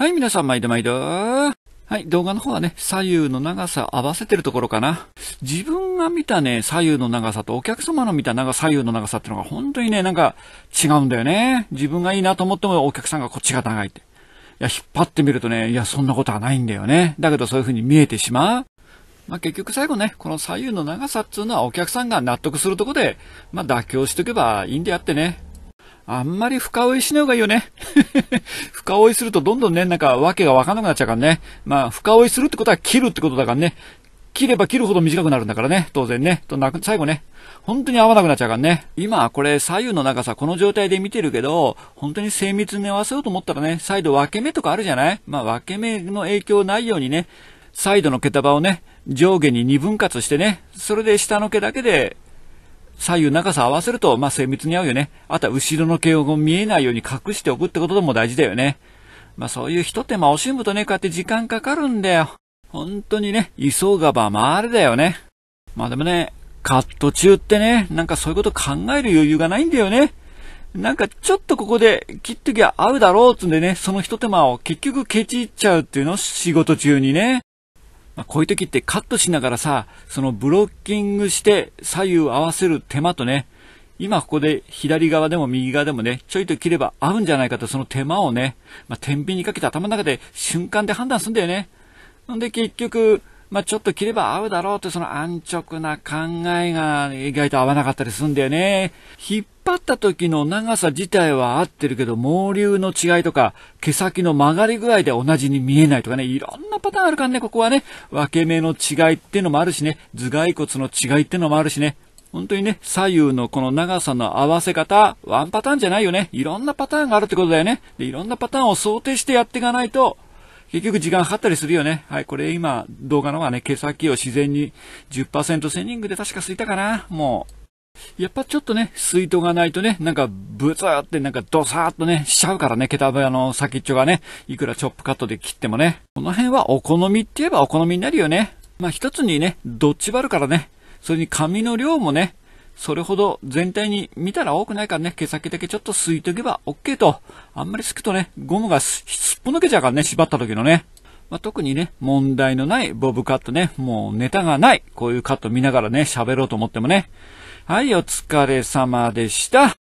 はい、皆さん、毎度毎度。はい、動画の方はね、左右の長さ合わせてるところかな。自分が見たね、左右の長さとお客様の見た長左右の長さってのが本当にね、なんか違うんだよね。自分がいいなと思ってもお客さんがこっちが長いって。いや、引っ張ってみるとね、いや、そんなことはないんだよね。だけどそういう風に見えてしまう。まあ、結局最後ね、この左右の長さっていうのはお客さんが納得するとこで、まあ、妥協しとけばいいんであってね。あんまり深追いしない方がいいよね。深追いするとどんどんね、なんか訳がわかんなくなっちゃうからね。まあ、深追いするってことは切るってことだからね。切れば切るほど短くなるんだからね、当然ね。となく最後ね、本当に合わなくなっちゃうからね。今、これ左右の長さ、この状態で見てるけど、本当に精密に合わせようと思ったらね、再度分け目とかあるじゃないまあ、分け目の影響ないようにね、サイドの毛束をね、上下に2分割してね、それで下の毛だけで左右長さ合わせると、まあ、精密に合うよね。あとは後ろの毛を見えないように隠しておくってことも大事だよね。まあ、そういう一手間惜しむとね、こうやって時間かかるんだよ。本当にね、急がば回れだよね。まあでもね、カット中ってね、なんかそういうこと考える余裕がないんだよね。なんかちょっとここで切っときゃ合うだろうっつんでね、その一手間を結局ケチっちゃうっていうの仕事中にね。まあ、こういう時ってカットしながらさ、そのブロッキングして左右合わせる手間とね、今ここで左側でも右側でもね、ちょいと切れば合うんじゃないかとその手間をね、まあ、天秤にかけて頭の中で瞬間で判断するんだよね。んで結局、まあ、ちょっと切れば合うだろうってその安直な考えが意外と合わなかったりするんだよね。引っ張った時の長さ自体は合ってるけど、毛流の違いとか、毛先の曲がり具合で同じに見えないとかね、いろんなパターンあるからね、ここはね、分け目の違いってのもあるしね、頭蓋骨の違いってのもあるしね、本当にね、左右のこの長さの合わせ方、ワンパターンじゃないよね。いろんなパターンがあるってことだよね。で、いろんなパターンを想定してやっていかないと、結局時間かかったりするよね。はい、これ今、動画のはね、毛先を自然に10%セニングで確かすいたかな、もう。やっぱちょっとね、水筒がないとね、なんかブツーってなんかドサーっとね、しちゃうからね、毛束の先っちょがね、いくらチョップカットで切ってもね。この辺はお好みって言えばお好みになるよね。まあ一つにね、どっちばるからね、それに髪の量もね、それほど全体に見たら多くないからね、毛先だけちょっとすいとけば OK と。あんまりすくとね、ゴムがすっぽ抜けちゃうからね、縛った時のね。まあ、特にね、問題のないボブカットね、もうネタがない。こういうカット見ながらね、喋ろうと思ってもね。はい、お疲れ様でした。